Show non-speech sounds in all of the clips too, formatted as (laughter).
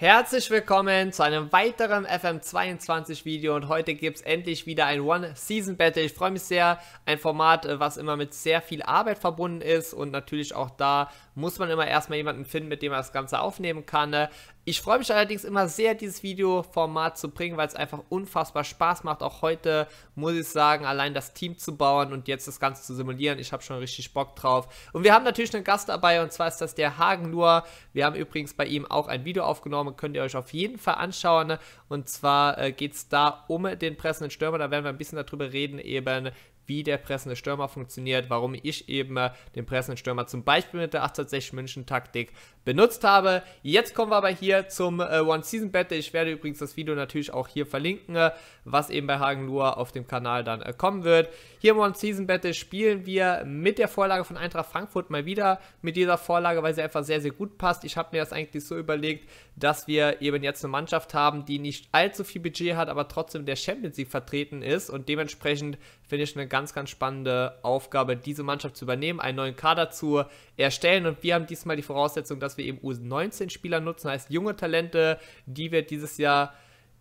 Herzlich willkommen zu einem weiteren FM22 Video und heute gibt es endlich wieder ein One-Season-Battle. Ich freue mich sehr, ein Format, äh, was immer mit sehr viel Arbeit verbunden ist und natürlich auch da muss man immer erstmal jemanden finden, mit dem man das Ganze aufnehmen kann. Ne? Ich freue mich allerdings immer sehr, dieses Videoformat zu bringen, weil es einfach unfassbar Spaß macht. Auch heute muss ich sagen, allein das Team zu bauen und jetzt das Ganze zu simulieren. Ich habe schon richtig Bock drauf. Und wir haben natürlich einen Gast dabei und zwar ist das der Hagen Nur. Wir haben übrigens bei ihm auch ein Video aufgenommen, könnt ihr euch auf jeden Fall anschauen. Ne? Und zwar äh, geht es da um den pressenden Stürmer. Da werden wir ein bisschen darüber reden, eben wie der pressende Stürmer funktioniert, warum ich eben äh, den pressenden Stürmer zum Beispiel mit der 860 München Taktik benutzt habe. Jetzt kommen wir aber hier zum äh, One-Season-Battle. Ich werde übrigens das Video natürlich auch hier verlinken, äh, was eben bei Hagen Lua auf dem Kanal dann äh, kommen wird. Hier im One-Season-Battle spielen wir mit der Vorlage von Eintracht Frankfurt mal wieder mit dieser Vorlage, weil sie einfach sehr, sehr gut passt. Ich habe mir das eigentlich so überlegt, dass wir eben jetzt eine Mannschaft haben, die nicht allzu viel Budget hat, aber trotzdem der Champions League vertreten ist und dementsprechend finde ich eine ganz, ganz spannende Aufgabe, diese Mannschaft zu übernehmen, einen neuen Kader zu erstellen. Und wir haben diesmal die Voraussetzung, dass wir eben U19-Spieler nutzen, heißt junge Talente, die wir dieses Jahr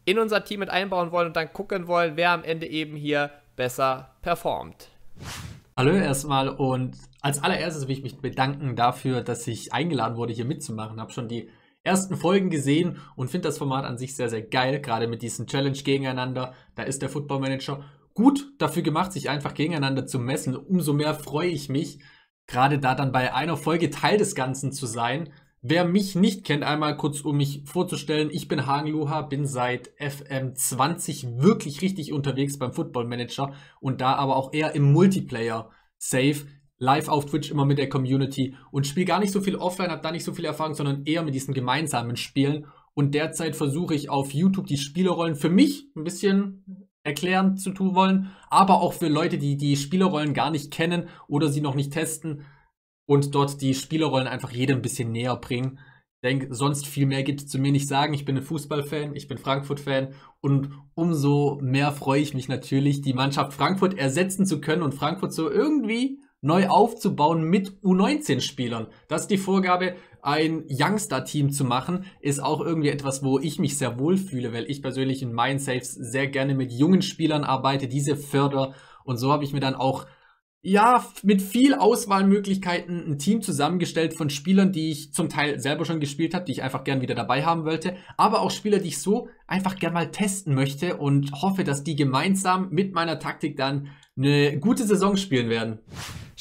in unser Team mit einbauen wollen und dann gucken wollen, wer am Ende eben hier besser performt. Hallo erstmal und als allererstes will ich mich bedanken dafür, dass ich eingeladen wurde, hier mitzumachen. Ich Habe schon die ersten Folgen gesehen und finde das Format an sich sehr, sehr geil, gerade mit diesen Challenge gegeneinander. Da ist der Football Manager gut dafür gemacht, sich einfach gegeneinander zu messen. Umso mehr freue ich mich, gerade da dann bei einer Folge Teil des Ganzen zu sein. Wer mich nicht kennt, einmal kurz, um mich vorzustellen. Ich bin Hagen Luha, bin seit FM20 wirklich richtig unterwegs beim Football Manager und da aber auch eher im Multiplayer safe. Live auf Twitch immer mit der Community und spiele gar nicht so viel offline, habe da nicht so viel Erfahrung, sondern eher mit diesen gemeinsamen Spielen. Und derzeit versuche ich auf YouTube die Spielerrollen für mich ein bisschen erklären zu tun wollen, aber auch für Leute, die die Spielerrollen gar nicht kennen oder sie noch nicht testen und dort die Spielerrollen einfach jedem ein bisschen näher bringen. Ich denke, sonst viel mehr gibt es zu mir nicht sagen. Ich bin ein Fußballfan, ich bin Frankfurt-Fan und umso mehr freue ich mich natürlich, die Mannschaft Frankfurt ersetzen zu können und Frankfurt so irgendwie neu mhm. aufzubauen mit U19-Spielern. Das ist die Vorgabe, ein Youngster-Team zu machen, ist auch irgendwie etwas, wo ich mich sehr wohl fühle, weil ich persönlich in meinen Saves sehr gerne mit jungen Spielern arbeite, diese förder und so habe ich mir dann auch ja, mit viel Auswahlmöglichkeiten ein Team zusammengestellt von Spielern, die ich zum Teil selber schon gespielt habe, die ich einfach gern wieder dabei haben wollte, aber auch Spieler, die ich so einfach gern mal testen möchte und hoffe, dass die gemeinsam mit meiner Taktik dann eine gute Saison spielen werden.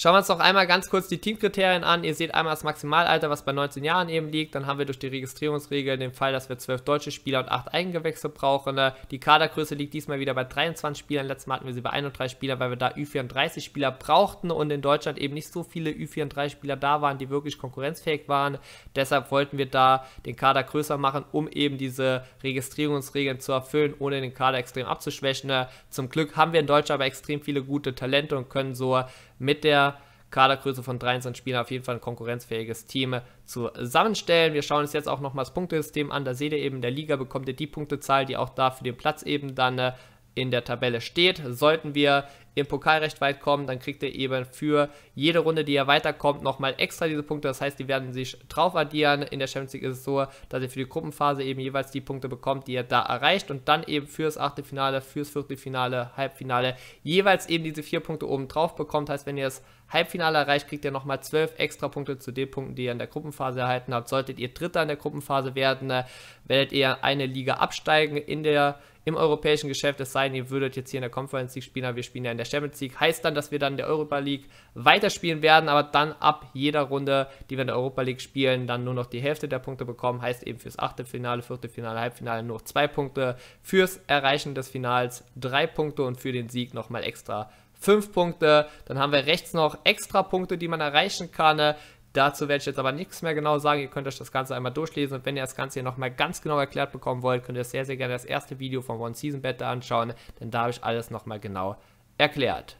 Schauen wir uns noch einmal ganz kurz die Teamkriterien an. Ihr seht einmal das Maximalalter, was bei 19 Jahren eben liegt. Dann haben wir durch die Registrierungsregel den Fall, dass wir 12 deutsche Spieler und 8 Eigengewächse brauchen. Äh, die Kadergröße liegt diesmal wieder bei 23 Spielern. Letztes Mal hatten wir sie bei 31 Spielern, weil wir da Ü34 Spieler brauchten und in Deutschland eben nicht so viele Ü34 Spieler da waren, die wirklich konkurrenzfähig waren. Deshalb wollten wir da den Kader größer machen, um eben diese Registrierungsregeln zu erfüllen, ohne den Kader extrem abzuschwächen. Äh, zum Glück haben wir in Deutschland aber extrem viele gute Talente und können so mit der Kadergröße von 23 Spielern auf jeden Fall ein konkurrenzfähiges Team zusammenstellen. Wir schauen uns jetzt auch nochmal das Punktesystem an. Da seht ihr eben, in der Liga bekommt ihr die Punktezahl, die auch da für den Platz eben dann äh, in der Tabelle steht. Sollten wir im Pokal recht weit kommen, dann kriegt ihr eben für jede Runde, die ihr weiterkommt, nochmal extra diese Punkte. Das heißt, die werden sich drauf addieren. In der Champions League ist es so, dass ihr für die Gruppenphase eben jeweils die Punkte bekommt, die ihr da erreicht und dann eben fürs Achtelfinale, fürs Viertelfinale, Halbfinale jeweils eben diese vier Punkte oben drauf bekommt. Heißt, wenn ihr das Halbfinale erreicht, kriegt ihr nochmal zwölf extra Punkte zu den Punkten, die ihr in der Gruppenphase erhalten habt. Solltet ihr Dritter in der Gruppenphase werden, werdet ihr eine Liga absteigen in der im europäischen Geschäft, es sei denn, ihr würdet jetzt hier in der Conference League spielen, aber wir spielen ja in der Champions League, heißt dann, dass wir dann in der Europa League weiterspielen werden, aber dann ab jeder Runde, die wir in der Europa League spielen, dann nur noch die Hälfte der Punkte bekommen, heißt eben fürs Achtelfinale, Viertelfinale, Halbfinale nur noch zwei Punkte, fürs Erreichen des Finals drei Punkte und für den Sieg nochmal extra 5 Punkte. Dann haben wir rechts noch extra Punkte, die man erreichen kann. Dazu werde ich jetzt aber nichts mehr genau sagen. Ihr könnt euch das Ganze einmal durchlesen und wenn ihr das Ganze hier nochmal ganz genau erklärt bekommen wollt, könnt ihr sehr, sehr gerne das erste Video von One Season Beta anschauen, denn da habe ich alles nochmal genau erklärt.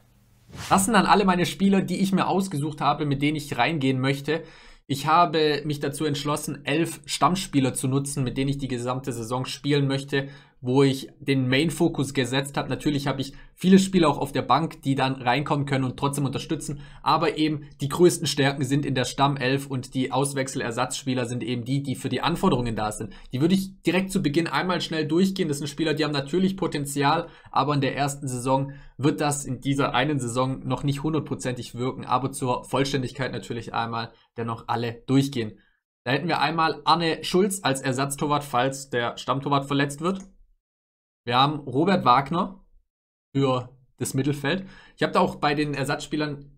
Das sind dann alle meine Spieler, die ich mir ausgesucht habe, mit denen ich reingehen möchte. Ich habe mich dazu entschlossen, elf Stammspieler zu nutzen, mit denen ich die gesamte Saison spielen möchte wo ich den Main-Fokus gesetzt habe. Natürlich habe ich viele Spieler auch auf der Bank, die dann reinkommen können und trotzdem unterstützen. Aber eben die größten Stärken sind in der Stammelf und die Auswechselersatzspieler sind eben die, die für die Anforderungen da sind. Die würde ich direkt zu Beginn einmal schnell durchgehen. Das sind Spieler, die haben natürlich Potenzial, aber in der ersten Saison wird das in dieser einen Saison noch nicht hundertprozentig wirken. Aber zur Vollständigkeit natürlich einmal dennoch alle durchgehen. Da hätten wir einmal Anne Schulz als Ersatztorwart, falls der Stammtorwart verletzt wird. Wir haben Robert Wagner für das Mittelfeld. Ich habe da auch bei den Ersatzspielern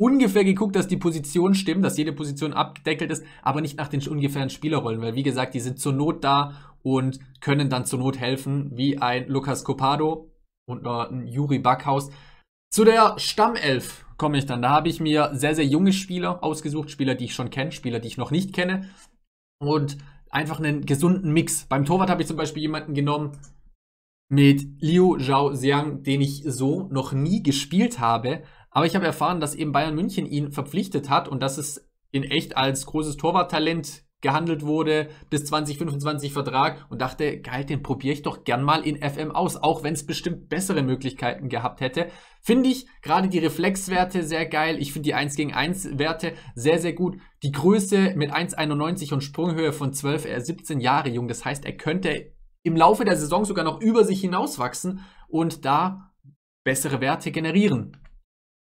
ungefähr geguckt, dass die Positionen stimmen, dass jede Position abgedeckelt ist, aber nicht nach den ungefähren Spielerrollen, weil wie gesagt, die sind zur Not da und können dann zur Not helfen, wie ein Lukas Copado und ein Juri Backhaus. Zu der Stammelf komme ich dann. Da habe ich mir sehr, sehr junge Spieler ausgesucht, Spieler, die ich schon kenne, Spieler, die ich noch nicht kenne und einfach einen gesunden Mix. Beim Torwart habe ich zum Beispiel jemanden genommen, mit Liu Zhao Xiang, den ich so noch nie gespielt habe. Aber ich habe erfahren, dass eben Bayern München ihn verpflichtet hat und dass es in echt als großes Torwarttalent gehandelt wurde, bis 2025 Vertrag und dachte, geil, den probiere ich doch gern mal in FM aus, auch wenn es bestimmt bessere Möglichkeiten gehabt hätte. Finde ich gerade die Reflexwerte sehr geil. Ich finde die 1 gegen 1 Werte sehr, sehr gut. Die Größe mit 1,91 und Sprunghöhe von 12, er 17 Jahre jung. Das heißt, er könnte im Laufe der Saison sogar noch über sich hinauswachsen und da bessere Werte generieren.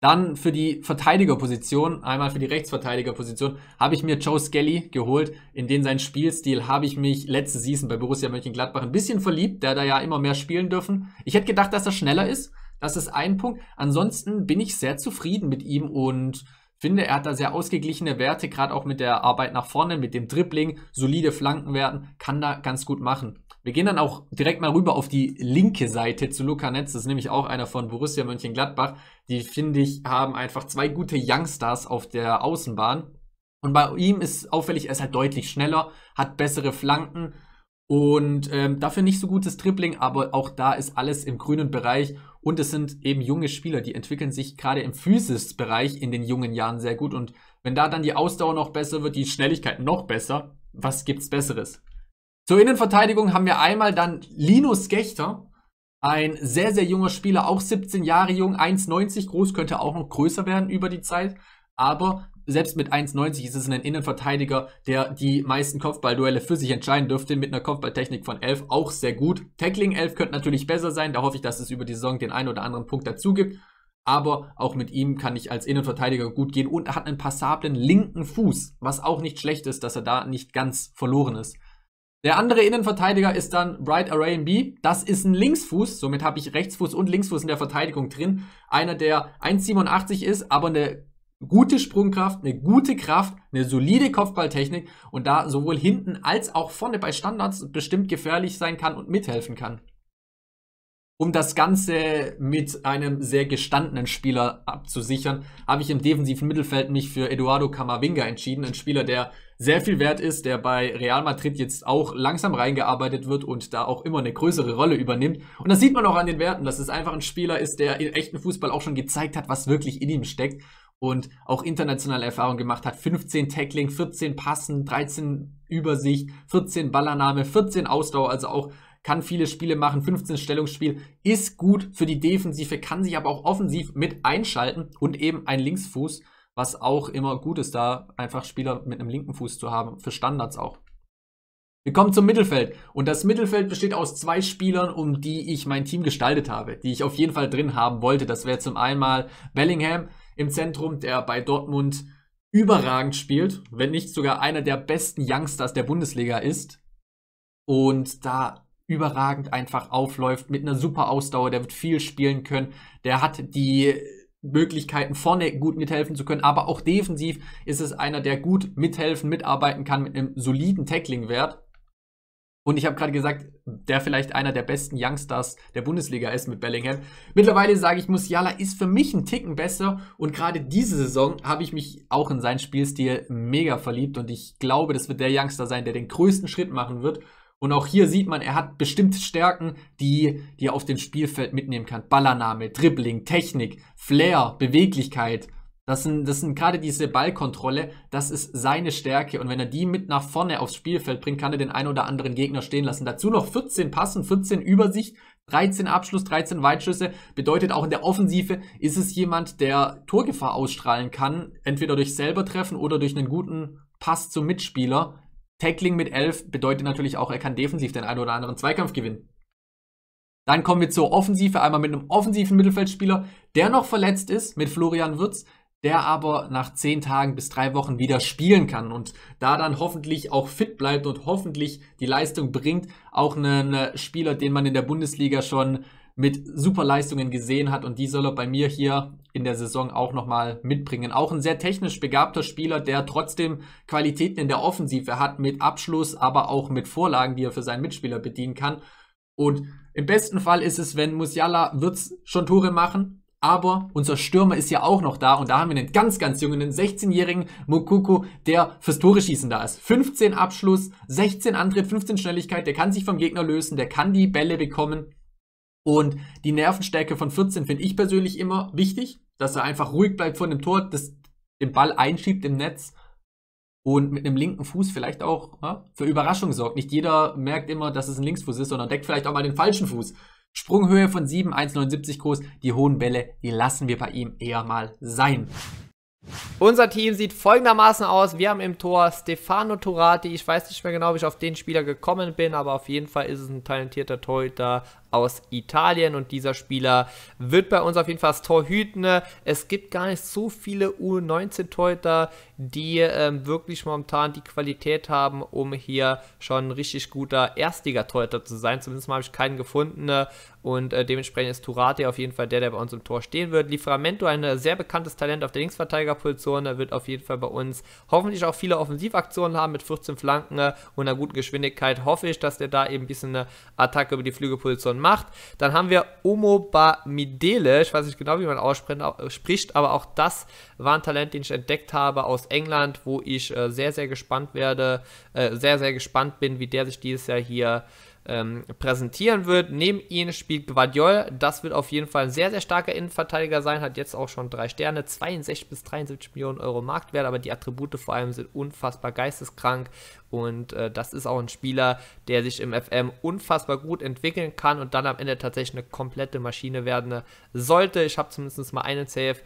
Dann für die Verteidigerposition, einmal für die Rechtsverteidigerposition, habe ich mir Joe Skelly geholt. In den seinen Spielstil habe ich mich letzte Season bei Borussia Mönchengladbach ein bisschen verliebt, der da ja immer mehr spielen dürfen. Ich hätte gedacht, dass er schneller ist. Das ist ein Punkt. Ansonsten bin ich sehr zufrieden mit ihm und finde, er hat da sehr ausgeglichene Werte, gerade auch mit der Arbeit nach vorne, mit dem Dribbling, solide Flankenwerten, kann da ganz gut machen. Wir gehen dann auch direkt mal rüber auf die linke Seite zu Luca Netz. Das ist nämlich auch einer von Borussia Mönchengladbach. Die, finde ich, haben einfach zwei gute Youngstars auf der Außenbahn. Und bei ihm ist auffällig, er ist halt deutlich schneller, hat bessere Flanken und ähm, dafür nicht so gutes Dribbling, aber auch da ist alles im grünen Bereich. Und es sind eben junge Spieler, die entwickeln sich gerade im Physis-Bereich in den jungen Jahren sehr gut. Und wenn da dann die Ausdauer noch besser wird, die Schnelligkeit noch besser, was gibt es Besseres? Zur Innenverteidigung haben wir einmal dann Linus Gechter, ein sehr, sehr junger Spieler, auch 17 Jahre jung, 1,90 groß, könnte auch noch größer werden über die Zeit. Aber selbst mit 1,90 ist es ein Innenverteidiger, der die meisten Kopfballduelle für sich entscheiden dürfte, mit einer Kopfballtechnik von 11 auch sehr gut. Tackling 11 könnte natürlich besser sein, da hoffe ich, dass es über die Saison den einen oder anderen Punkt dazu gibt. Aber auch mit ihm kann ich als Innenverteidiger gut gehen und er hat einen passablen linken Fuß, was auch nicht schlecht ist, dass er da nicht ganz verloren ist. Der andere Innenverteidiger ist dann Bright Arain Das ist ein Linksfuß, somit habe ich Rechtsfuß und Linksfuß in der Verteidigung drin. Einer, der 1,87 ist, aber eine gute Sprungkraft, eine gute Kraft, eine solide Kopfballtechnik und da sowohl hinten als auch vorne bei Standards bestimmt gefährlich sein kann und mithelfen kann. Um das Ganze mit einem sehr gestandenen Spieler abzusichern, habe ich im defensiven Mittelfeld mich für Eduardo Camavinga entschieden. Ein Spieler, der sehr viel wert ist, der bei Real Madrid jetzt auch langsam reingearbeitet wird und da auch immer eine größere Rolle übernimmt. Und das sieht man auch an den Werten, dass es einfach ein Spieler ist, der im echten Fußball auch schon gezeigt hat, was wirklich in ihm steckt und auch internationale Erfahrung gemacht hat. 15 Tackling, 14 Passen, 13 Übersicht, 14 Ballannahme, 14 Ausdauer, also auch kann viele Spiele machen, 15 Stellungsspiel, ist gut für die Defensive, kann sich aber auch offensiv mit einschalten und eben ein Linksfuß, was auch immer gut ist, da einfach Spieler mit einem linken Fuß zu haben, für Standards auch. Wir kommen zum Mittelfeld. Und das Mittelfeld besteht aus zwei Spielern, um die ich mein Team gestaltet habe, die ich auf jeden Fall drin haben wollte. Das wäre zum einmal Bellingham im Zentrum, der bei Dortmund überragend spielt, wenn nicht sogar einer der besten Youngsters der Bundesliga ist. Und da überragend einfach aufläuft, mit einer super Ausdauer, der wird viel spielen können, der hat die Möglichkeiten, vorne gut mithelfen zu können, aber auch defensiv ist es einer, der gut mithelfen, mitarbeiten kann mit einem soliden Tackling-Wert. Und ich habe gerade gesagt, der vielleicht einer der besten Youngstars der Bundesliga ist mit Bellingham. Mittlerweile sage ich, Musiala ist für mich ein Ticken besser und gerade diese Saison habe ich mich auch in seinen Spielstil mega verliebt und ich glaube, das wird der Youngster sein, der den größten Schritt machen wird und auch hier sieht man, er hat bestimmte Stärken, die, die er auf dem Spielfeld mitnehmen kann. Ballername, Dribbling, Technik, Flair, Beweglichkeit. Das sind, das sind gerade diese Ballkontrolle, das ist seine Stärke. Und wenn er die mit nach vorne aufs Spielfeld bringt, kann er den einen oder anderen Gegner stehen lassen. Dazu noch 14 Passen, 14 Übersicht, 13 Abschluss, 13 Weitschüsse. Bedeutet auch in der Offensive ist es jemand, der Torgefahr ausstrahlen kann. Entweder durch selber treffen oder durch einen guten Pass zum Mitspieler. Tackling mit 11 bedeutet natürlich auch, er kann defensiv den einen oder anderen Zweikampf gewinnen. Dann kommen wir zur Offensive, einmal mit einem offensiven Mittelfeldspieler, der noch verletzt ist, mit Florian Würz, der aber nach 10 Tagen bis 3 Wochen wieder spielen kann und da dann hoffentlich auch fit bleibt und hoffentlich die Leistung bringt, auch einen Spieler, den man in der Bundesliga schon mit Superleistungen gesehen hat und die soll er bei mir hier in der Saison auch nochmal mitbringen. Auch ein sehr technisch begabter Spieler, der trotzdem Qualitäten in der Offensive hat, mit Abschluss, aber auch mit Vorlagen, die er für seinen Mitspieler bedienen kann. Und im besten Fall ist es, wenn Musiala wird's schon Tore machen, aber unser Stürmer ist ja auch noch da und da haben wir einen ganz, ganz jungen, einen 16-jährigen Mokuko, der fürs Tore schießen da ist. 15 Abschluss, 16 Antritt, 15 Schnelligkeit, der kann sich vom Gegner lösen, der kann die Bälle bekommen. Und die Nervenstärke von 14 finde ich persönlich immer wichtig, dass er einfach ruhig bleibt vor dem Tor, das, den Ball einschiebt im Netz und mit einem linken Fuß vielleicht auch ja, ne, für Überraschung sorgt. Nicht jeder merkt immer, dass es ein Linksfuß ist, sondern deckt vielleicht auch mal den falschen Fuß. Sprunghöhe von 7, 1,79 groß. Die hohen Bälle, die lassen wir bei ihm eher mal sein. Unser Team sieht folgendermaßen aus. Wir haben im Tor Stefano Turati. Ich weiß nicht mehr genau, wie ich auf den Spieler gekommen bin, aber auf jeden Fall ist es ein talentierter Torhüter aus Italien und dieser Spieler wird bei uns auf jeden Fall das Tor hüten. Es gibt gar nicht so viele U19-Torhüter, die ähm, wirklich momentan die Qualität haben, um hier schon ein richtig guter Erstligatorhüter zu sein. Zumindest mal habe ich keinen gefunden und äh, dementsprechend ist Turate auf jeden Fall der, der bei uns im Tor stehen wird. Livramento, ein äh, sehr bekanntes Talent auf der Linksverteidigerposition, äh, wird auf jeden Fall bei uns hoffentlich auch viele Offensivaktionen haben mit 14 Flanken äh, und einer guten Geschwindigkeit. Hoffe ich, dass der da eben ein bisschen eine Attacke über die Flügelposition macht gemacht. Dann haben wir Omoba Midele, ich weiß nicht genau, wie man ausspricht, aber auch das war ein Talent, den ich entdeckt habe aus England, wo ich äh, sehr, sehr gespannt werde, äh, sehr, sehr gespannt bin, wie der sich dieses Jahr hier ähm, präsentieren wird. Neben ihnen spielt Guardiol. Das wird auf jeden Fall ein sehr, sehr starker Innenverteidiger sein. Hat jetzt auch schon drei Sterne, 62 bis 73 Millionen Euro Marktwert. Aber die Attribute vor allem sind unfassbar geisteskrank. Und äh, das ist auch ein Spieler, der sich im FM unfassbar gut entwickeln kann und dann am Ende tatsächlich eine komplette Maschine werden äh, sollte. Ich habe zumindest mal einen Safe,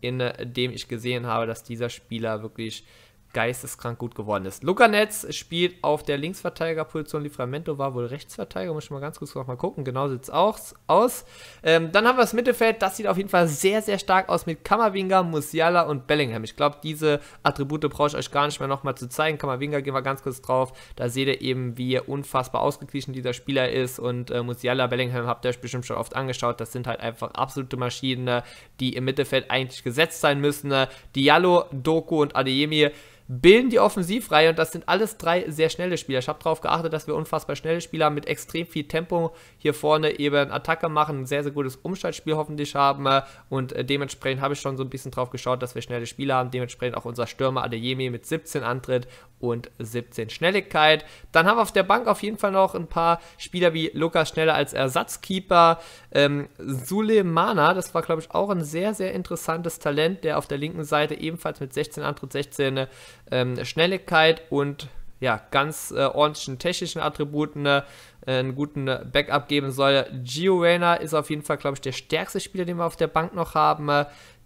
in äh, dem ich gesehen habe, dass dieser Spieler wirklich geisteskrank gut geworden ist. Lukanetz spielt auf der Linksverteidigerposition. Livramento war wohl Rechtsverteidiger. Muss ich mal ganz kurz noch mal gucken. Genau sieht es auch aus. Ähm, dann haben wir das Mittelfeld. Das sieht auf jeden Fall sehr, sehr stark aus mit Kammerwinger, Musiala und Bellingham. Ich glaube, diese Attribute brauche ich euch gar nicht mehr nochmal zu zeigen. Kammerwinger gehen wir ganz kurz drauf. Da seht ihr eben, wie unfassbar ausgeglichen dieser Spieler ist. Und äh, Musiala, Bellingham habt ihr euch bestimmt schon oft angeschaut. Das sind halt einfach absolute Maschinen, ne, die im Mittelfeld eigentlich gesetzt sein müssen. Ne. Diallo, Doku und Adeyemi bilden die Offensivreihe und das sind alles drei sehr schnelle Spieler. Ich habe darauf geachtet, dass wir unfassbar schnelle Spieler mit extrem viel Tempo hier vorne eben Attacke machen, ein sehr, sehr gutes Umschaltspiel hoffentlich haben äh, und äh, dementsprechend habe ich schon so ein bisschen drauf geschaut, dass wir schnelle Spieler haben, dementsprechend auch unser Stürmer Adeyemi mit 17 Antritt und 17 Schnelligkeit. Dann haben wir auf der Bank auf jeden Fall noch ein paar Spieler wie Lukas Schneller als Ersatzkeeper, ähm, Sulemana, das war glaube ich auch ein sehr, sehr interessantes Talent, der auf der linken Seite ebenfalls mit 16 Antritt, 16 ähm, Schnelligkeit und ja, ganz äh, ordentlichen technischen Attributen ne, äh, einen guten äh, Backup geben soll. Gio Reyna ist auf jeden Fall, glaube ich, der stärkste Spieler, den wir auf der Bank noch haben. Äh,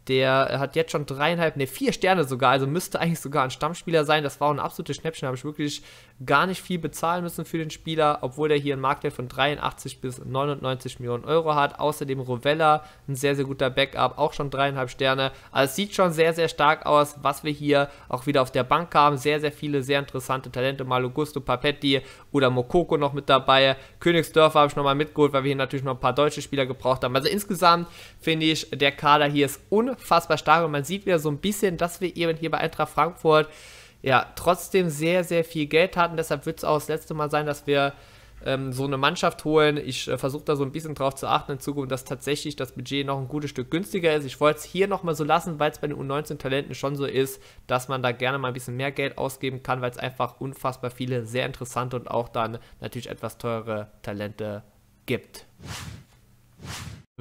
der äh, hat jetzt schon dreieinhalb, ne, vier Sterne sogar, also müsste eigentlich sogar ein Stammspieler sein. Das war auch ein absolutes Schnäppchen, habe ich wirklich gar nicht viel bezahlen müssen für den Spieler, obwohl der hier einen Marktwert von 83 bis 99 Millionen Euro hat. Außerdem Rovella, ein sehr, sehr guter Backup, auch schon dreieinhalb Sterne. Also es sieht schon sehr, sehr stark aus, was wir hier auch wieder auf der Bank haben. Sehr, sehr viele, sehr interessante Talente. Mal Augusto Papetti oder Mokoko noch mit dabei. Königsdörfer habe ich nochmal mitgeholt, weil wir hier natürlich noch ein paar deutsche Spieler gebraucht haben. Also insgesamt finde ich, der Kader hier ist unfassbar stark und man sieht wieder so ein bisschen, dass wir eben hier bei Eintracht Frankfurt ja, trotzdem sehr, sehr viel Geld hatten. Deshalb wird es auch das letzte Mal sein, dass wir ähm, so eine Mannschaft holen. Ich äh, versuche da so ein bisschen drauf zu achten in Zukunft, dass tatsächlich das Budget noch ein gutes Stück günstiger ist. Ich wollte es hier nochmal so lassen, weil es bei den U19-Talenten schon so ist, dass man da gerne mal ein bisschen mehr Geld ausgeben kann, weil es einfach unfassbar viele sehr interessante und auch dann natürlich etwas teure Talente gibt.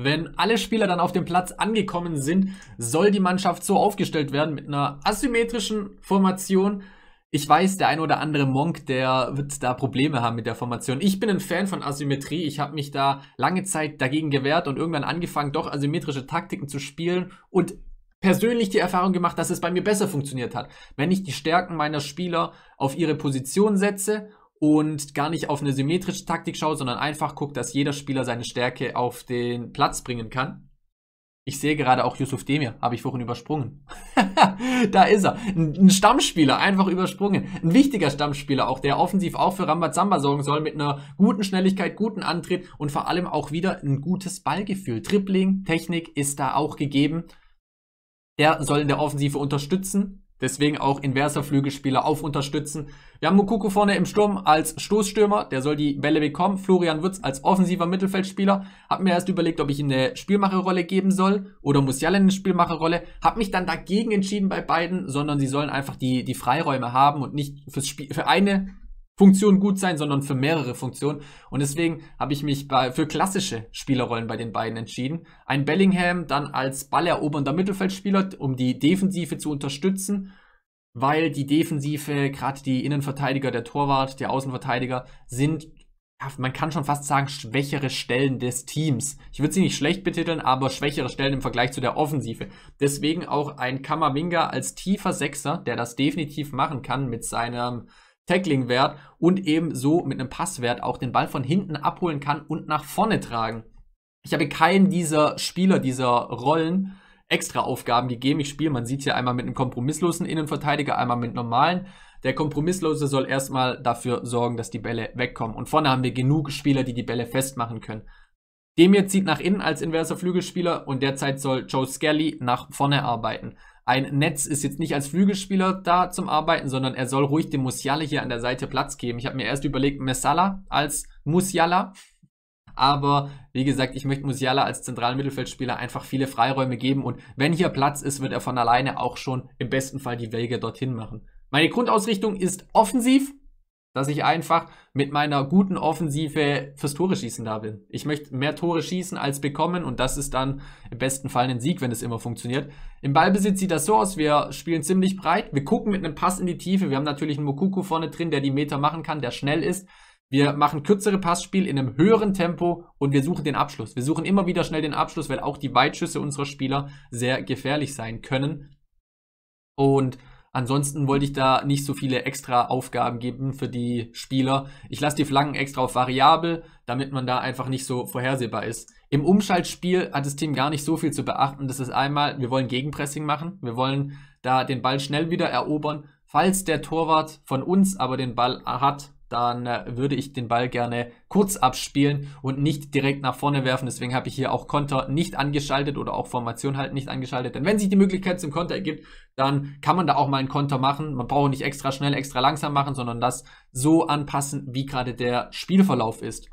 Wenn alle Spieler dann auf dem Platz angekommen sind, soll die Mannschaft so aufgestellt werden mit einer asymmetrischen Formation. Ich weiß, der ein oder andere Monk, der wird da Probleme haben mit der Formation. Ich bin ein Fan von Asymmetrie. Ich habe mich da lange Zeit dagegen gewehrt und irgendwann angefangen, doch asymmetrische Taktiken zu spielen und persönlich die Erfahrung gemacht, dass es bei mir besser funktioniert hat. Wenn ich die Stärken meiner Spieler auf ihre Position setze und gar nicht auf eine symmetrische Taktik schaut, sondern einfach guckt, dass jeder Spieler seine Stärke auf den Platz bringen kann. Ich sehe gerade auch Yusuf Demir, habe ich vorhin übersprungen. (laughs) da ist er. Ein Stammspieler, einfach übersprungen. Ein wichtiger Stammspieler auch, der offensiv auch für Rambazamba sorgen soll, mit einer guten Schnelligkeit, guten Antritt und vor allem auch wieder ein gutes Ballgefühl. Tripling, Technik ist da auch gegeben. Der soll in der Offensive unterstützen, Deswegen auch inverser Flügelspieler auf unterstützen. Wir haben Mukoko vorne im Sturm als Stoßstürmer, der soll die Bälle bekommen. Florian Würz als offensiver Mittelfeldspieler. Hab mir erst überlegt, ob ich ihm eine Spielmacherrolle geben soll oder Musiala eine Spielmacherrolle. Hab mich dann dagegen entschieden bei beiden, sondern sie sollen einfach die, die Freiräume haben und nicht fürs Spiel, für eine Funktion gut sein, sondern für mehrere Funktionen. Und deswegen habe ich mich bei, für klassische Spielerrollen bei den beiden entschieden. Ein Bellingham dann als ballerobernder Mittelfeldspieler, um die Defensive zu unterstützen, weil die Defensive, gerade die Innenverteidiger, der Torwart, der Außenverteidiger, sind, man kann schon fast sagen, schwächere Stellen des Teams. Ich würde sie nicht schlecht betiteln, aber schwächere Stellen im Vergleich zu der Offensive. Deswegen auch ein Kammerwinger als tiefer Sechser, der das definitiv machen kann mit seinem Tackling-Wert und eben so mit einem Passwert auch den Ball von hinten abholen kann und nach vorne tragen. Ich habe keinen dieser Spieler, dieser Rollen extra Aufgaben gegeben. Ich spiele, man sieht hier einmal mit einem kompromisslosen Innenverteidiger, einmal mit normalen. Der Kompromisslose soll erstmal dafür sorgen, dass die Bälle wegkommen. Und vorne haben wir genug Spieler, die die Bälle festmachen können. Dem jetzt zieht nach innen als inverser Flügelspieler und derzeit soll Joe Skelly nach vorne arbeiten. Ein Netz ist jetzt nicht als Flügelspieler da zum Arbeiten, sondern er soll ruhig dem Musiala hier an der Seite Platz geben. Ich habe mir erst überlegt, Messala als Musiala. Aber wie gesagt, ich möchte Musiala als zentralen Mittelfeldspieler einfach viele Freiräume geben und wenn hier Platz ist, wird er von alleine auch schon im besten Fall die Wege dorthin machen. Meine Grundausrichtung ist offensiv, dass ich einfach mit meiner guten Offensive fürs Tore schießen da bin. Ich möchte mehr Tore schießen als bekommen und das ist dann im besten Fall ein Sieg, wenn es immer funktioniert. Im Ballbesitz sieht das so aus, wir spielen ziemlich breit, wir gucken mit einem Pass in die Tiefe, wir haben natürlich einen Mokuku vorne drin, der die Meter machen kann, der schnell ist. Wir machen kürzere Passspiel in einem höheren Tempo und wir suchen den Abschluss. Wir suchen immer wieder schnell den Abschluss, weil auch die Weitschüsse unserer Spieler sehr gefährlich sein können. Und Ansonsten wollte ich da nicht so viele extra Aufgaben geben für die Spieler. Ich lasse die Flanken extra auf variabel, damit man da einfach nicht so vorhersehbar ist. Im Umschaltspiel hat das Team gar nicht so viel zu beachten. Das ist einmal, wir wollen Gegenpressing machen. Wir wollen da den Ball schnell wieder erobern. Falls der Torwart von uns aber den Ball hat, dann äh, würde ich den Ball gerne kurz abspielen und nicht direkt nach vorne werfen. Deswegen habe ich hier auch Konter nicht angeschaltet oder auch Formation halt nicht angeschaltet. Denn wenn sich die Möglichkeit zum Konter ergibt, dann kann man da auch mal einen Konter machen. Man braucht nicht extra schnell, extra langsam machen, sondern das so anpassen, wie gerade der Spielverlauf ist.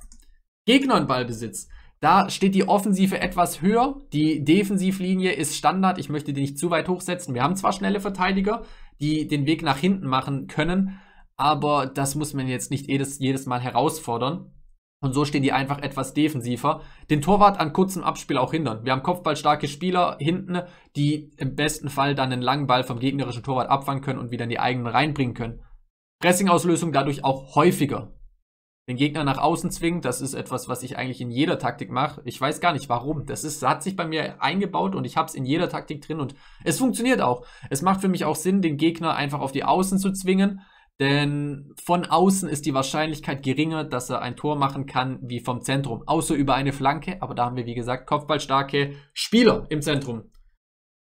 Gegner in Ballbesitz. Da steht die Offensive etwas höher. Die Defensivlinie ist Standard. Ich möchte die nicht zu weit hochsetzen. Wir haben zwar schnelle Verteidiger, die den Weg nach hinten machen können, aber das muss man jetzt nicht jedes, jedes Mal herausfordern. Und so stehen die einfach etwas defensiver. Den Torwart an kurzem Abspiel auch hindern. Wir haben kopfballstarke Spieler hinten, die im besten Fall dann einen langen Ball vom gegnerischen Torwart abfangen können und wieder in die eigenen reinbringen können. Pressing-Auslösung dadurch auch häufiger. Den Gegner nach außen zwingen, das ist etwas, was ich eigentlich in jeder Taktik mache. Ich weiß gar nicht warum. Das ist, hat sich bei mir eingebaut und ich habe es in jeder Taktik drin und es funktioniert auch. Es macht für mich auch Sinn, den Gegner einfach auf die Außen zu zwingen denn von außen ist die Wahrscheinlichkeit geringer, dass er ein Tor machen kann, wie vom Zentrum. Außer über eine Flanke. Aber da haben wir, wie gesagt, kopfballstarke Spieler im Zentrum.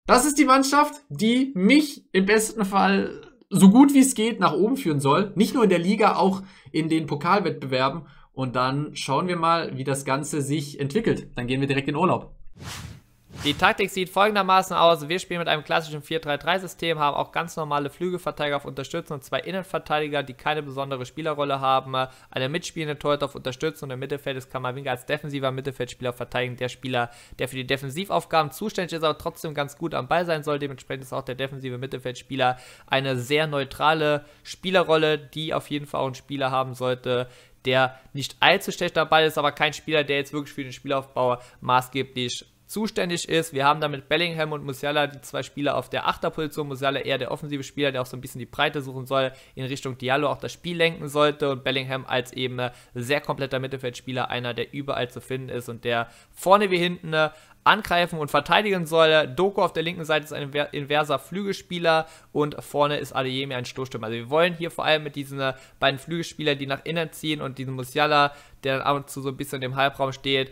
Das ist die Mannschaft, die mich im besten Fall so gut wie es geht nach oben führen soll. Nicht nur in der Liga, auch in den Pokalwettbewerben. Und dann schauen wir mal, wie das Ganze sich entwickelt. Dann gehen wir direkt in Urlaub. Die Taktik sieht folgendermaßen aus. Wir spielen mit einem klassischen 4-3-3-System, haben auch ganz normale Flügelverteidiger auf Unterstützung und zwei Innenverteidiger, die keine besondere Spielerrolle haben. Äh, eine mitspielende Torhüter auf Unterstützung und im Mittelfeld ist Kamavinga als defensiver Mittelfeldspieler verteidigen. Der Spieler, der für die Defensivaufgaben zuständig ist, aber trotzdem ganz gut am Ball sein soll. Dementsprechend ist auch der defensive Mittelfeldspieler eine sehr neutrale Spielerrolle, die auf jeden Fall auch ein Spieler haben sollte, der nicht allzu schlecht dabei ist, aber kein Spieler, der jetzt wirklich für den Spielaufbau maßgeblich zuständig ist. Wir haben damit Bellingham und Musiala, die zwei Spieler auf der Achterposition. Musiala eher der offensive Spieler, der auch so ein bisschen die Breite suchen soll, in Richtung Diallo auch das Spiel lenken sollte und Bellingham als eben äh, sehr kompletter Mittelfeldspieler, einer, der überall zu finden ist und der vorne wie hinten äh, angreifen und verteidigen soll. Doku auf der linken Seite ist ein inverser Flügelspieler und vorne ist Adeyemi ein Stoßstürmer. Also wir wollen hier vor allem mit diesen äh, beiden Flügelspielern, die nach innen ziehen und diesem Musiala, der dann ab und zu so ein bisschen im Halbraum steht,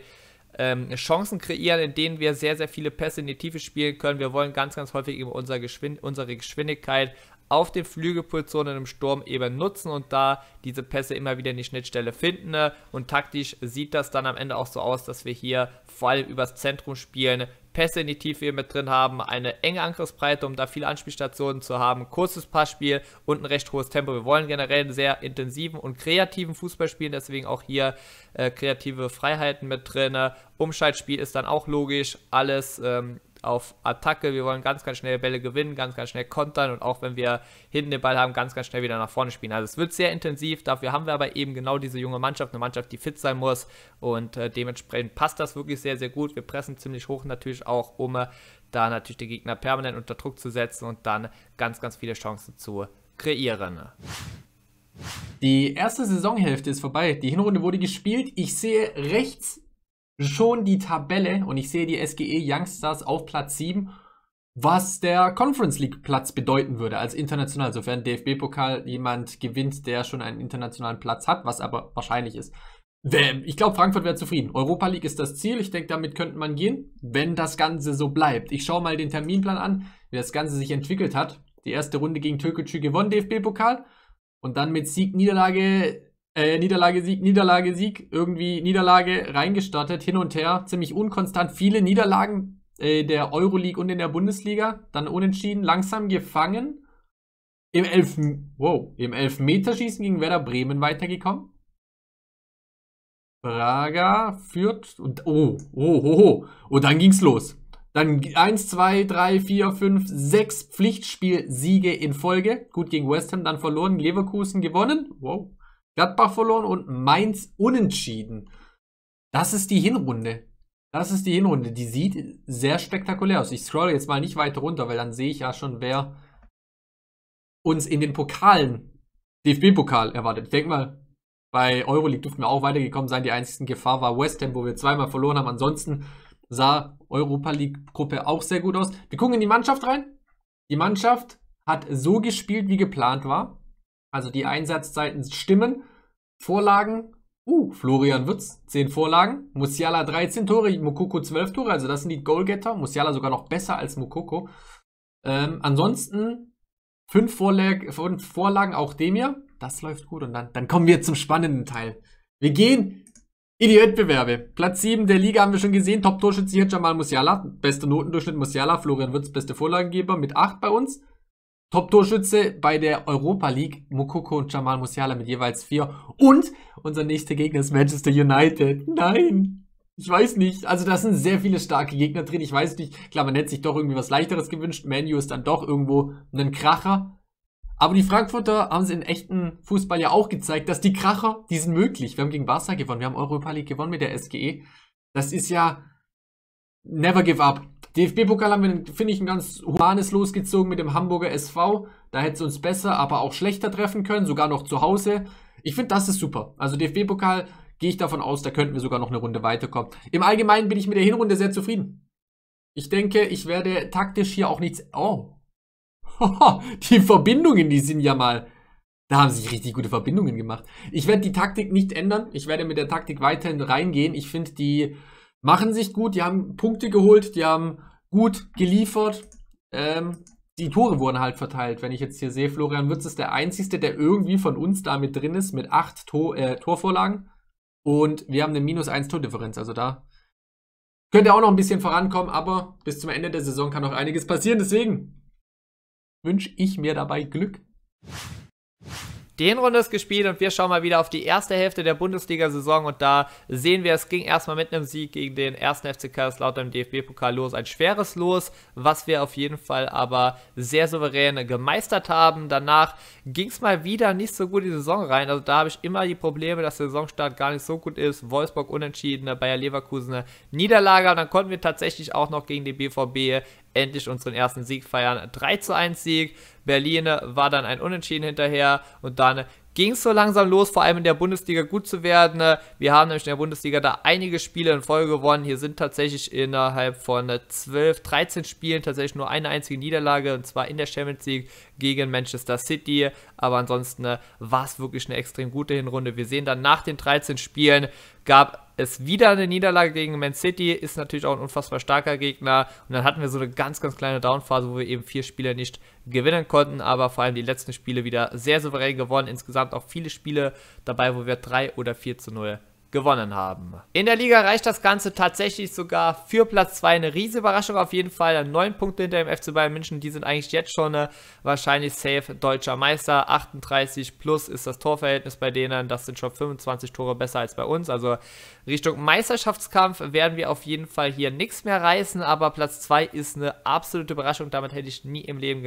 ähm, Chancen kreieren, in denen wir sehr, sehr viele Pässe in die Tiefe spielen können. Wir wollen ganz, ganz häufig eben unser Geschwind unsere Geschwindigkeit auf den Flügelpositionen im Sturm eben nutzen und da diese Pässe immer wieder in die Schnittstelle finden. Ne? Und taktisch sieht das dann am Ende auch so aus, dass wir hier vor allem übers Zentrum spielen, Pässe in die Tiefe mit drin haben, eine enge Angriffsbreite, um da viele Anspielstationen zu haben, kurzes Passspiel und ein recht hohes Tempo. Wir wollen generell einen sehr intensiven und kreativen Fußball spielen, deswegen auch hier äh, kreative Freiheiten mit drin. Umschaltspiel ist dann auch logisch, alles ähm, auf Attacke. Wir wollen ganz, ganz schnell Bälle gewinnen, ganz, ganz schnell kontern und auch wenn wir hinten den Ball haben, ganz, ganz schnell wieder nach vorne spielen. Also es wird sehr intensiv. Dafür haben wir aber eben genau diese junge Mannschaft, eine Mannschaft, die fit sein muss und äh, dementsprechend passt das wirklich sehr, sehr gut. Wir pressen ziemlich hoch natürlich auch, um äh, da natürlich die Gegner permanent unter Druck zu setzen und dann ganz, ganz viele Chancen zu kreieren. Die erste Saisonhälfte ist vorbei. Die Hinrunde wurde gespielt. Ich sehe rechts schon die Tabelle und ich sehe die SGE Youngstars auf Platz 7, was der Conference League Platz bedeuten würde, als international, sofern DFB-Pokal jemand gewinnt, der schon einen internationalen Platz hat, was aber wahrscheinlich ist. Ich glaube, Frankfurt wäre zufrieden. Europa League ist das Ziel. Ich denke, damit könnte man gehen, wenn das Ganze so bleibt. Ich schaue mal den Terminplan an, wie das Ganze sich entwickelt hat. Die erste Runde gegen Türkgücü gewonnen, DFB-Pokal. Und dann mit Sieg, Niederlage äh, Niederlage, Sieg, Niederlage, Sieg, irgendwie Niederlage reingestartet, hin und her, ziemlich unkonstant. Viele Niederlagen äh, der Euroleague und in der Bundesliga, dann unentschieden, langsam gefangen. Im, Elf wow, im Elfmeterschießen gegen Werder Bremen weitergekommen. Braga führt und oh, oh, oh, oh. Und oh, dann ging's los. Dann 1, 2, 3, 4, 5, 6 Pflichtspielsiege in Folge. Gut gegen West Ham, dann verloren, Leverkusen gewonnen. Wow. Gladbach verloren und Mainz unentschieden. Das ist die Hinrunde. Das ist die Hinrunde. Die sieht sehr spektakulär aus. Ich scrolle jetzt mal nicht weiter runter, weil dann sehe ich ja schon, wer uns in den Pokalen, DFB-Pokal erwartet. Ich denke mal, bei Euroleague dürften wir auch weitergekommen sein. Die einzige Gefahr war West Ham, wo wir zweimal verloren haben. Ansonsten sah Europa League-Gruppe auch sehr gut aus. Wir gucken in die Mannschaft rein. Die Mannschaft hat so gespielt, wie geplant war. Also die Einsatzzeiten stimmen. Vorlagen, uh, Florian Wirtz, 10 Vorlagen. Musiala 13 Tore, Mokoko 12 Tore. Also das sind die Goalgetter. Musiala sogar noch besser als Mokoko. Ähm, ansonsten fünf, Vorlag Vorlagen, auch dem hier. Das läuft gut. Und dann, dann kommen wir zum spannenden Teil. Wir gehen in die Wettbewerbe. Platz 7 der Liga haben wir schon gesehen. Top-Torschütze hier Jamal Musiala. Beste Notendurchschnitt Musiala. Florian Wirtz, beste Vorlagengeber mit 8 bei uns. Top-Torschütze bei der Europa League, Mokoko und Jamal Musiala mit jeweils vier. Und unser nächster Gegner ist Manchester United. Nein! Ich weiß nicht. Also da sind sehr viele starke Gegner drin. Ich weiß nicht. Klar, man hätte sich doch irgendwie was leichteres gewünscht. Manu ist dann doch irgendwo ein Kracher. Aber die Frankfurter haben es in echten Fußball ja auch gezeigt, dass die Kracher, die sind möglich. Wir haben gegen Barca gewonnen, wir haben Europa League gewonnen mit der SGE. Das ist ja never give up. DFB-Pokal haben wir, finde ich, ein ganz humanes losgezogen mit dem Hamburger SV. Da hätte es uns besser, aber auch schlechter treffen können, sogar noch zu Hause. Ich finde, das ist super. Also DFB-Pokal gehe ich davon aus, da könnten wir sogar noch eine Runde weiterkommen. Im Allgemeinen bin ich mit der Hinrunde sehr zufrieden. Ich denke, ich werde taktisch hier auch nichts... Oh. (laughs) die Verbindungen, die sind ja mal... Da haben sich richtig gute Verbindungen gemacht. Ich werde die Taktik nicht ändern. Ich werde mit der Taktik weiterhin reingehen. Ich finde die machen sich gut, die haben Punkte geholt, die haben gut geliefert. Ähm, die Tore wurden halt verteilt, wenn ich jetzt hier sehe. Florian Würz ist der Einzige, der irgendwie von uns da mit drin ist, mit acht Tor, äh, Torvorlagen. Und wir haben eine minus 1 Tordifferenz. Also da könnte auch noch ein bisschen vorankommen, aber bis zum Ende der Saison kann noch einiges passieren. Deswegen wünsche ich mir dabei Glück den Runde ist gespielt und wir schauen mal wieder auf die erste Hälfte der Bundesliga-Saison und da sehen wir, es ging erstmal mit einem Sieg gegen den ersten FC Kaiserslautern im DFB-Pokal los. Ein schweres Los, was wir auf jeden Fall aber sehr souverän gemeistert haben. Danach ging es mal wieder nicht so gut in die Saison rein. Also da habe ich immer die Probleme, dass der Saisonstart gar nicht so gut ist. Wolfsburg unentschieden, Bayer Leverkusen Niederlage und dann konnten wir tatsächlich auch noch gegen den BVB endlich unseren ersten Sieg feiern. 3 zu 1 Sieg. Berlin war dann ein Unentschieden hinterher und dann ging es so langsam los, vor allem in der Bundesliga gut zu werden. Wir haben nämlich in der Bundesliga da einige Spiele in Folge gewonnen. Hier sind tatsächlich innerhalb von 12, 13 Spielen tatsächlich nur eine einzige Niederlage und zwar in der Champions League gegen Manchester City. Aber ansonsten war es wirklich eine extrem gute Hinrunde. Wir sehen dann nach den 13 Spielen gab ist wieder eine Niederlage gegen Man City, ist natürlich auch ein unfassbar starker Gegner. Und dann hatten wir so eine ganz, ganz kleine Downphase, wo wir eben vier Spiele nicht gewinnen konnten, aber vor allem die letzten Spiele wieder sehr souverän gewonnen. Insgesamt auch viele Spiele dabei, wo wir 3 oder 4 zu 0 gewonnen haben. In der Liga reicht das Ganze tatsächlich sogar für Platz 2 eine riesige Überraschung auf jeden Fall. Neun Punkte hinter dem FC Bayern München, die sind eigentlich jetzt schon äh, wahrscheinlich safe deutscher Meister. 38 plus ist das Torverhältnis bei denen, das sind schon 25 Tore besser als bei uns. Also Richtung Meisterschaftskampf werden wir auf jeden Fall hier nichts mehr reißen, aber Platz 2 ist eine absolute Überraschung. Damit hätte ich nie im Leben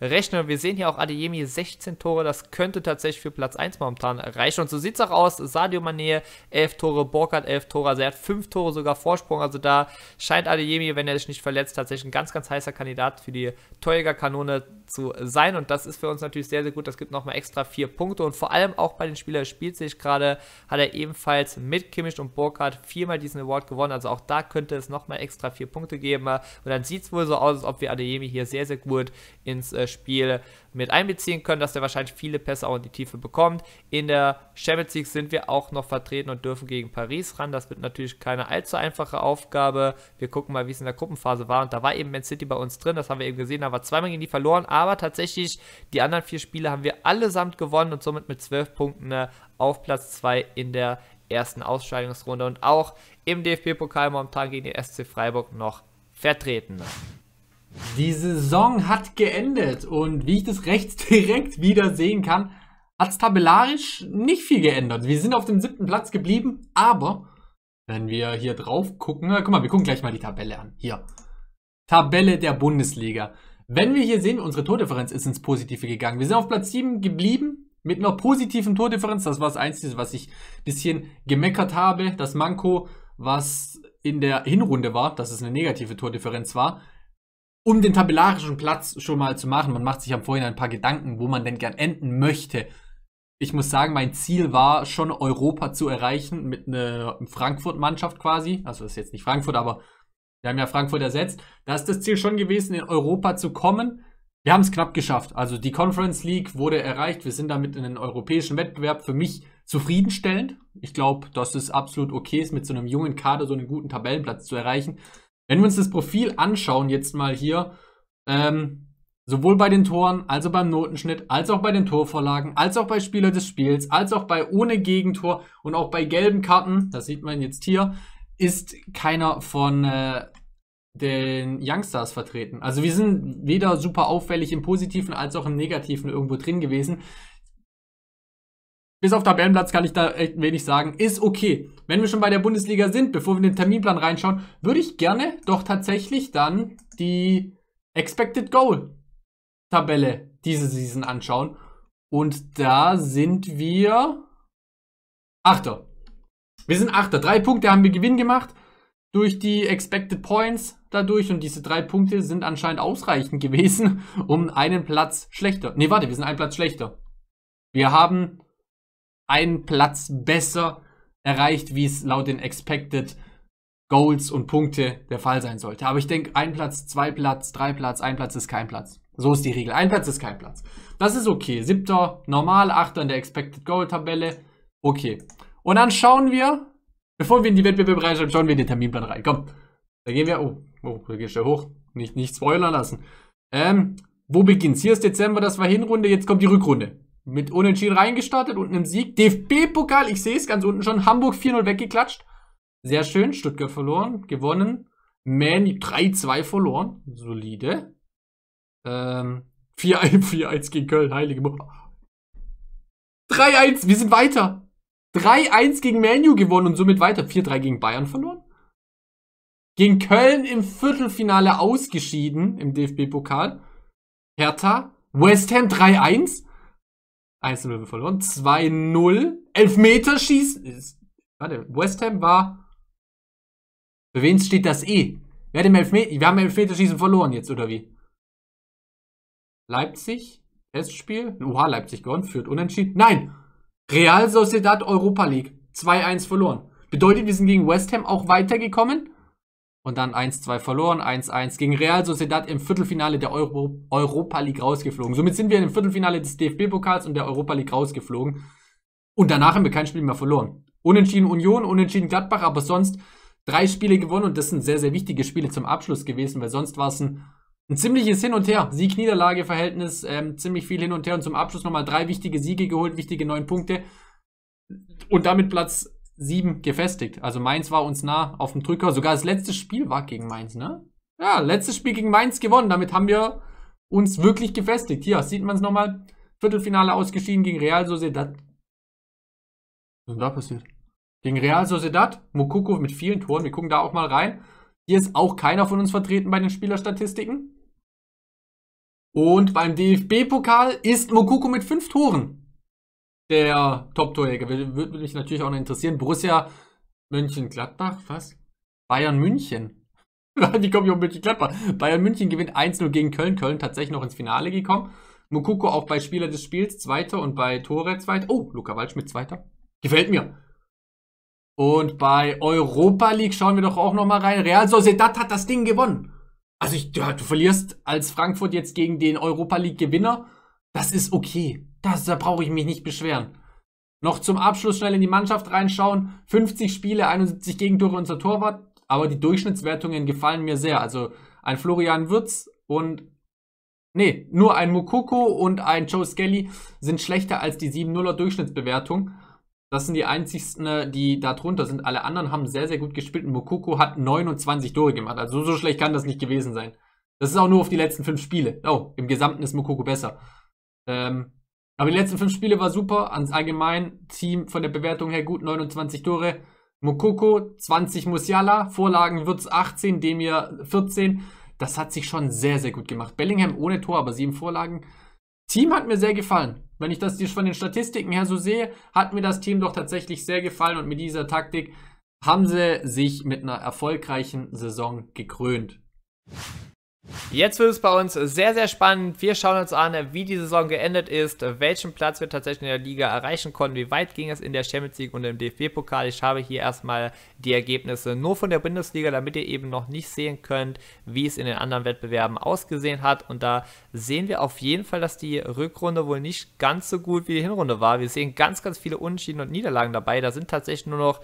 gerechnet. Und wir sehen hier auch Adeyemi 16 Tore. Das könnte tatsächlich für Platz 1 momentan reichen. Und so sieht es auch aus. Sadio Mané 11 Tore, Borkert 11 Tore. Also er hat 5 Tore sogar Vorsprung. Also da scheint Adeyemi, wenn er sich nicht verletzt, tatsächlich ein ganz, ganz heißer Kandidat für die Teuger-Kanone zu sein. Und das ist für uns natürlich sehr, sehr gut. Das gibt nochmal extra 4 Punkte. Und vor allem auch bei den Spielern spielt sich gerade, hat er ebenfalls mit Kimmich und Burkhardt viermal diesen Award gewonnen. Also auch da könnte es nochmal extra vier Punkte geben. Und dann sieht es wohl so aus, als ob wir Adeyemi hier sehr, sehr gut ins äh, Spiel mit einbeziehen können, dass der wahrscheinlich viele Pässe auch in die Tiefe bekommt. In der Champions League sind wir auch noch vertreten und dürfen gegen Paris ran. Das wird natürlich keine allzu einfache Aufgabe. Wir gucken mal, wie es in der Gruppenphase war. Und da war eben Man City bei uns drin. Das haben wir eben gesehen. Da war zweimal gegen die verloren. Aber tatsächlich, die anderen vier Spiele haben wir allesamt gewonnen und somit mit zwölf Punkten äh, auf Platz 2 in der ersten Ausscheidungsrunde und auch im DFB-Pokal momentan gegen den SC Freiburg noch vertreten. Die Saison hat geendet und wie ich das rechts (laughs) direkt wieder sehen kann, hat es tabellarisch nicht viel geändert. Wir sind auf dem siebten Platz geblieben, aber wenn wir hier drauf gucken, guck mal, wir gucken gleich mal die Tabelle an. Hier. Tabelle der Bundesliga. Wenn wir hier sehen, unsere Tordifferenz ist ins Positive gegangen. Wir sind auf Platz 7 geblieben, mit einer positiven Tordifferenz, das war das Einzige, was ich ein bisschen gemeckert habe. Das Manko, was in der Hinrunde war, dass es eine negative Tordifferenz war, um den tabellarischen Platz schon mal zu machen. Man macht sich am Vorhinein ein paar Gedanken, wo man denn gern enden möchte. Ich muss sagen, mein Ziel war schon Europa zu erreichen mit einer Frankfurt-Mannschaft quasi. Also das ist jetzt nicht Frankfurt, aber wir haben ja Frankfurt ersetzt. Da ist das Ziel schon gewesen, in Europa zu kommen wir haben es knapp geschafft. Also die Conference League wurde erreicht. Wir sind damit in den europäischen Wettbewerb für mich zufriedenstellend. Ich glaube, dass es absolut okay ist, mit so einem jungen Kader so einen guten Tabellenplatz zu erreichen. Wenn wir uns das Profil anschauen, jetzt mal hier, ähm, sowohl bei den Toren, also beim Notenschnitt, als auch bei den Torvorlagen, als auch bei Spieler des Spiels, als auch bei ohne Gegentor und auch bei gelben Karten, das sieht man jetzt hier, ist keiner von äh, den Youngstars vertreten. Also wir sind weder super auffällig im Positiven als auch im Negativen irgendwo drin gewesen. Bis auf Tabellenplatz kann ich da echt wenig sagen. Ist okay. Wenn wir schon bei der Bundesliga sind, bevor wir in den Terminplan reinschauen, würde ich gerne doch tatsächlich dann die Expected Goal Tabelle diese Season anschauen. Und da sind wir Achter. Wir sind Achter. Drei Punkte haben wir Gewinn gemacht durch die Expected Points dadurch und diese drei Punkte sind anscheinend ausreichend gewesen, (laughs) um einen Platz schlechter. Ne, warte, wir sind einen Platz schlechter. Wir haben einen Platz besser erreicht, wie es laut den Expected Goals und Punkte der Fall sein sollte. Aber ich denke, ein Platz, zwei Platz, drei Platz, ein Platz ist kein Platz. So ist die Regel. Ein Platz ist kein Platz. Das ist okay. Siebter normal, achter in der Expected Goal Tabelle. Okay. Und dann schauen wir, bevor wir in die Wettbewerbe reinschauen, schauen wir in den Terminplan rein. Komm. Da gehen wir, oh, Oh, da gehst du ja hoch. Nicht, nicht spoilern lassen. Ähm, wo beginnt's? Hier ist Dezember, das war Hinrunde, jetzt kommt die Rückrunde. Mit Unentschieden reingestartet und einem Sieg. DFB-Pokal, ich sehe es ganz unten schon. Hamburg 4-0 weggeklatscht. Sehr schön. Stuttgart verloren, gewonnen. Man 3-2 verloren. Solide. Ähm, 4-1 (laughs) gegen Köln, heilige Mutter. 3-1, wir sind weiter. 3-1 gegen Manu gewonnen und somit weiter. 4-3 gegen Bayern verloren. Gegen Köln im Viertelfinale ausgeschieden im DFB-Pokal. Hertha. West Ham 3-1. 1-0 verloren. 2-0. Elfmeterschießen. Warte, West Ham war. Für wen steht das E? Wer hat im Elfmeter. Wir haben Elfmeterschießen verloren jetzt, oder wie? Leipzig? Testspiel? Oha, Leipzig gewonnen, führt unentschieden. Nein! Real Sociedad Europa League. 2-1 verloren. Bedeutet, wir sind gegen West Ham auch weitergekommen? und dann 1-2 verloren, 1-1 gegen Real Sociedad im Viertelfinale der Euro Europa League rausgeflogen. Somit sind wir im Viertelfinale des DFB-Pokals und der Europa League rausgeflogen. Und danach haben wir kein Spiel mehr verloren. Unentschieden Union, unentschieden Gladbach, aber sonst drei Spiele gewonnen und das sind sehr, sehr wichtige Spiele zum Abschluss gewesen, weil sonst war es ein, ein ziemliches Hin und Her. Sieg-Niederlage-Verhältnis, ähm, ziemlich viel hin und her und zum Abschluss nochmal drei wichtige Siege geholt, wichtige neun Punkte und damit Platz sieben gefestigt. Also Mainz war uns nah auf dem Drücker. Sogar das letzte Spiel war gegen Mainz, ne? Ja, letztes Spiel gegen Mainz gewonnen. Damit haben wir uns wirklich gefestigt. Hier sieht man es nochmal. Viertelfinale ausgeschieden gegen Real Sociedad. Was ist denn da passiert? Gegen Real Sociedad. Mukoko mit vielen Toren. Wir gucken da auch mal rein. Hier ist auch keiner von uns vertreten bei den Spielerstatistiken. Und beim DFB-Pokal ist Mokoko mit fünf Toren der Top-Torjäger. Würde, mich natürlich auch noch interessieren. Borussia Mönchengladbach, was? Bayern München. Die (laughs) kommen ja um Mönchengladbach. Bayern München gewinnt 1-0 gegen Köln. Köln tatsächlich noch ins Finale gekommen. Mukoko auch bei Spieler des Spiels Zweiter und bei Tore Zweiter. Oh, Luca Waldschmidt Zweiter. Gefällt mir. Und bei Europa League schauen wir doch auch nochmal rein. Real Sociedad hat das Ding gewonnen. Also ich, ja, du verlierst als Frankfurt jetzt gegen den Europa League Gewinner. Das ist okay. Das, da brauche ich mich nicht beschweren. Noch zum Abschluss schnell in die Mannschaft reinschauen. 50 Spiele, 71 Gegentore unser Torwart. Aber die Durchschnittswertungen gefallen mir sehr. Also ein Florian Würz und Nee, nur ein Mukoko und ein Joe Skelly sind schlechter als die 7-0er Durchschnittsbewertung. Das sind die einzigsten, äh, die da drunter sind. Alle anderen haben sehr, sehr gut gespielt. Und Mukoko hat 29 Tore gemacht. Also so schlecht kann das nicht gewesen sein. Das ist auch nur auf die letzten fünf Spiele. Oh, im Gesamten ist Mukoko besser. Ähm, aber die letzten fünf Spiele war super. Ans allgemein Team von der Bewertung her gut. 29 Tore. Mokoko 20 Musiala. Vorlagen Würz 18, Demir 14. Das hat sich schon sehr, sehr gut gemacht. Bellingham ohne Tor, aber sieben Vorlagen. Team hat mir sehr gefallen. Wenn ich das von den Statistiken her so sehe, hat mir das Team doch tatsächlich sehr gefallen und mit dieser Taktik haben sie sich mit einer erfolgreichen Saison gekrönt. Jetzt wird es bei uns sehr, sehr spannend. Wir schauen uns an, wie die Saison geendet ist, welchen Platz wir tatsächlich in der Liga erreichen konnten, wie weit ging es in der Champions League und im DFB-Pokal. Ich habe hier erstmal die Ergebnisse nur von der Bundesliga, damit ihr eben noch nicht sehen könnt, wie es in den anderen Wettbewerben ausgesehen hat. Und da sehen wir auf jeden Fall, dass die Rückrunde wohl nicht ganz so gut wie die Hinrunde war. Wir sehen ganz, ganz viele Unentschieden und Niederlagen dabei. Da sind tatsächlich nur noch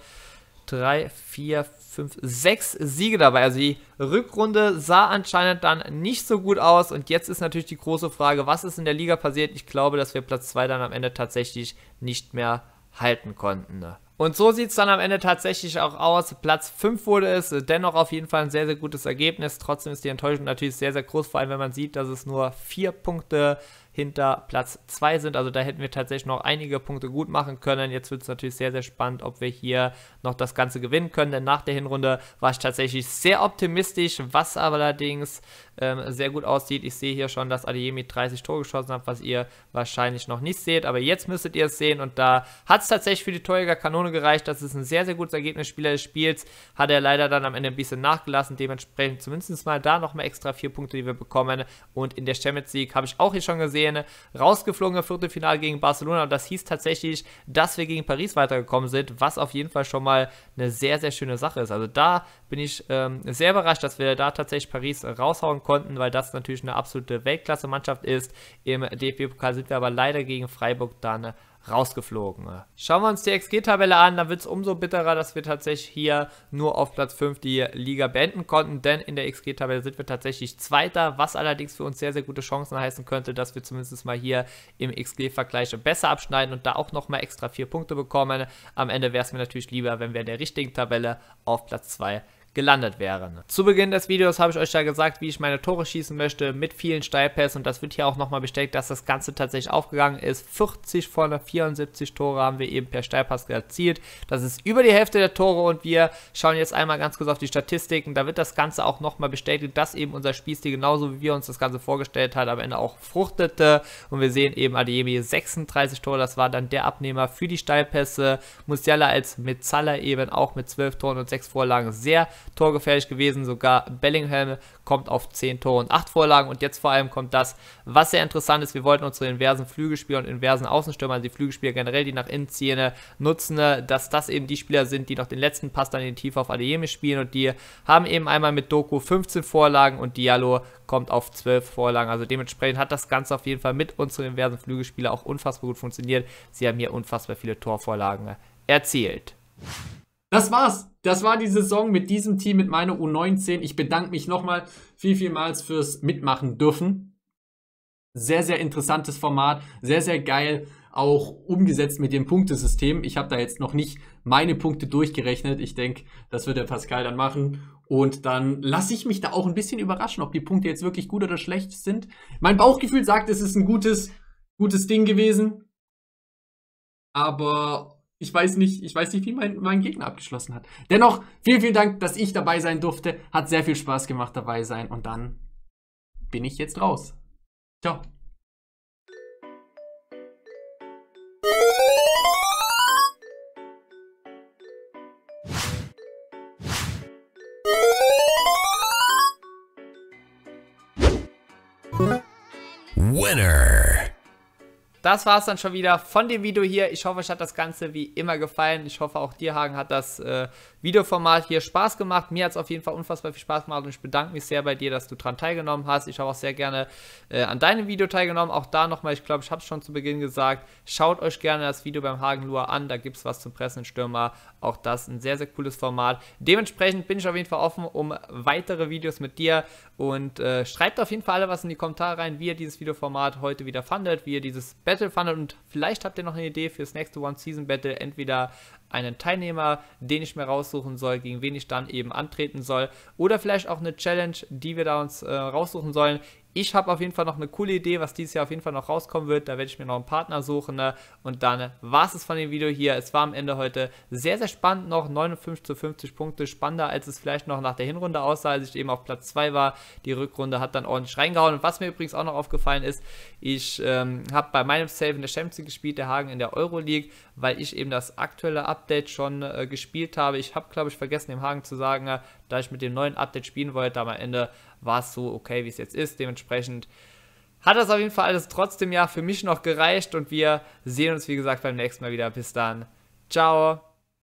drei, vier, fünf, sechs Siege dabei. Also die Rückrunde sah anscheinend dann nicht so gut aus. Und jetzt ist natürlich die große Frage, was ist in der Liga passiert? Ich glaube, dass wir Platz 2 dann am Ende tatsächlich nicht mehr halten konnten. Ne? Und so sieht es dann am Ende tatsächlich auch aus. Platz 5 wurde es, dennoch auf jeden Fall ein sehr, sehr gutes Ergebnis. Trotzdem ist die Enttäuschung natürlich sehr, sehr groß, vor allem wenn man sieht, dass es nur vier Punkte gibt hinter Platz 2 sind. Also da hätten wir tatsächlich noch einige Punkte gut machen können. Jetzt wird es natürlich sehr, sehr spannend, ob wir hier noch das Ganze gewinnen können. Denn nach der Hinrunde war ich tatsächlich sehr optimistisch, was allerdings ähm, sehr gut aussieht. Ich sehe hier schon, dass Adeyemi 30 Tore geschossen hat, was ihr wahrscheinlich noch nicht seht, aber jetzt müsstet ihr es sehen und da hat es tatsächlich für die Torjäger Kanone gereicht. Das ist ein sehr, sehr gutes Ergebnis. Spieler des Spiels, hat er leider dann am Ende ein bisschen nachgelassen, dementsprechend zumindest mal da nochmal extra vier Punkte, die wir bekommen und in der Champions League habe ich auch hier schon gesehen, rausgeflogen im Viertelfinale gegen Barcelona und das hieß tatsächlich, dass wir gegen Paris weitergekommen sind, was auf jeden Fall schon mal eine sehr, sehr schöne Sache ist. Also da bin ich ähm, sehr überrascht, dass wir da tatsächlich Paris raushauen kommen konnten, weil das natürlich eine absolute Weltklasse-Mannschaft ist. Im DFB-Pokal sind wir aber leider gegen Freiburg dann rausgeflogen. Schauen wir uns die XG-Tabelle an, dann wird es umso bitterer, dass wir tatsächlich hier nur auf Platz 5 die Liga beenden konnten, denn in der XG-Tabelle sind wir tatsächlich Zweiter, was allerdings für uns sehr, sehr gute Chancen heißen könnte, dass wir zumindest mal hier im XG-Vergleich besser abschneiden und da auch nochmal extra 4 Punkte bekommen. Am Ende wäre es mir natürlich lieber, wenn wir in der richtigen Tabelle auf Platz 2 gelandet wären. Ne? Zu Beginn des Videos habe ich euch ja gesagt, wie ich meine Tore schießen möchte mit vielen Steilpässen und das wird hier auch nochmal bestätigt, dass das Ganze tatsächlich aufgegangen ist. 40 von 74 Tore haben wir eben per Steilpass erzielt. Das ist über die Hälfte der Tore und wir schauen jetzt einmal ganz kurz auf die Statistiken. Da wird das Ganze auch nochmal bestätigt, dass eben unser Spielstil genauso wie wir uns das Ganze vorgestellt hat, am Ende auch fruchtete und wir sehen eben Adeyemi 36 Tore, das war dann der Abnehmer für die Steilpässe. Musiala als Metzala eben auch mit 12 Toren und 6 Vorlagen sehr torgefährlich gewesen. Sogar Bellingham kommt auf 10 Tore und 8 Vorlagen. Und jetzt vor allem kommt das, was sehr interessant ist. Wir wollten unsere inversen Flügelspieler und inversen Außenstürmer, also die Flügelspieler generell, die nach innen ziehen, äh, nutzen, äh, dass das eben die Spieler sind, die noch den letzten Pass dann in die Tiefe auf Adeyemi spielen. Und die haben eben einmal mit Doku 15 Vorlagen und Diallo kommt auf 12 Vorlagen. Also dementsprechend hat das Ganze auf jeden Fall mit unseren inversen Flügelspielern auch unfassbar gut funktioniert. Sie haben hier unfassbar viele Torvorlagen äh, erzielt. Das war's. Das war die Saison mit diesem Team, mit meiner U19. Ich bedanke mich nochmal viel, vielmals fürs Mitmachen dürfen. Sehr, sehr interessantes Format, sehr, sehr geil auch umgesetzt mit dem Punktesystem. Ich habe da jetzt noch nicht meine Punkte durchgerechnet. Ich denke, das wird der Pascal dann machen. Und dann lasse ich mich da auch ein bisschen überraschen, ob die Punkte jetzt wirklich gut oder schlecht sind. Mein Bauchgefühl sagt, es ist ein gutes, gutes Ding gewesen. Aber ich weiß nicht, ich weiß nicht, wie mein, mein Gegner abgeschlossen hat. Dennoch, vielen, vielen Dank, dass ich dabei sein durfte. Hat sehr viel Spaß gemacht, dabei sein. Und dann bin ich jetzt raus. Ciao. Winner das war es dann schon wieder von dem Video hier. Ich hoffe, euch hat das Ganze wie immer gefallen. Ich hoffe, auch dir, Hagen, hat das äh, Videoformat hier Spaß gemacht. Mir hat es auf jeden Fall unfassbar viel Spaß gemacht und ich bedanke mich sehr bei dir, dass du daran teilgenommen hast. Ich habe auch sehr gerne äh, an deinem Video teilgenommen. Auch da nochmal, ich glaube, ich habe es schon zu Beginn gesagt, schaut euch gerne das Video beim Hagen Lua an. Da gibt es was zum Pressenstürmer. Auch das ein sehr, sehr cooles Format. Dementsprechend bin ich auf jeden Fall offen um weitere Videos mit dir und äh, schreibt auf jeden Fall alle was in die Kommentare rein, wie ihr dieses Videoformat heute wieder fandet, wie ihr dieses Best Battle fandet und vielleicht habt ihr noch eine Idee fürs nächste One-Season-Battle. Entweder einen Teilnehmer, den ich mir raussuchen soll, gegen wen ich dann eben antreten soll. Oder vielleicht auch eine Challenge, die wir da uns äh, raussuchen sollen. Ich habe auf jeden Fall noch eine coole Idee, was dieses Jahr auf jeden Fall noch rauskommen wird. Da werde ich mir noch einen Partner suchen. Ne? Und dann war es von dem Video hier. Es war am Ende heute sehr, sehr spannend noch. 59 zu 50 Punkte. Spannender, als es vielleicht noch nach der Hinrunde aussah, als ich eben auf Platz 2 war. Die Rückrunde hat dann ordentlich reingehauen. Und was mir übrigens auch noch aufgefallen ist, ich ähm, habe bei meinem Save in der Champions League gespielt, der Hagen in der Euroleague, weil ich eben das aktuelle Update schon äh, gespielt habe. Ich habe, glaube ich, vergessen, dem Hagen zu sagen, äh, da ich mit dem neuen Update spielen wollte, aber am Ende war es so okay, wie es jetzt ist. Dementsprechend hat das auf jeden Fall alles trotzdem ja für mich noch gereicht und wir sehen uns, wie gesagt, beim nächsten Mal wieder. Bis dann. Ciao.